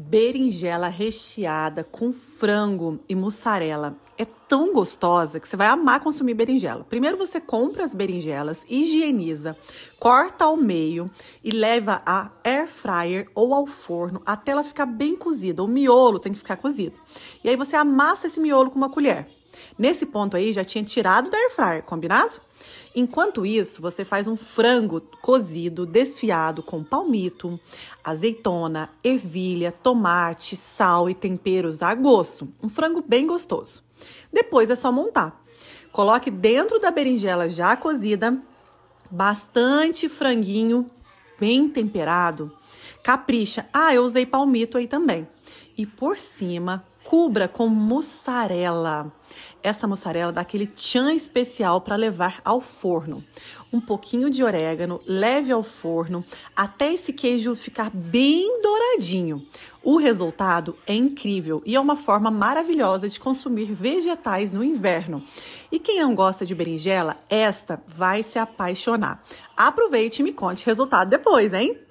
berinjela recheada com frango e mussarela. É tão gostosa que você vai amar consumir berinjela. Primeiro você compra as berinjelas, higieniza, corta ao meio e leva a air fryer ou ao forno até ela ficar bem cozida. O miolo tem que ficar cozido. E aí você amassa esse miolo com uma colher. Nesse ponto aí, já tinha tirado da fryer, combinado? Enquanto isso, você faz um frango cozido, desfiado com palmito, azeitona, ervilha, tomate, sal e temperos a gosto. Um frango bem gostoso. Depois é só montar. Coloque dentro da berinjela já cozida bastante franguinho bem temperado. Capricha. Ah, eu usei palmito aí também e por cima cubra com mussarela. Essa mussarela dá aquele tchan especial para levar ao forno. Um pouquinho de orégano, leve ao forno até esse queijo ficar bem douradinho. O resultado é incrível e é uma forma maravilhosa de consumir vegetais no inverno. E quem não gosta de berinjela, esta vai se apaixonar. Aproveite e me conte o resultado depois, hein?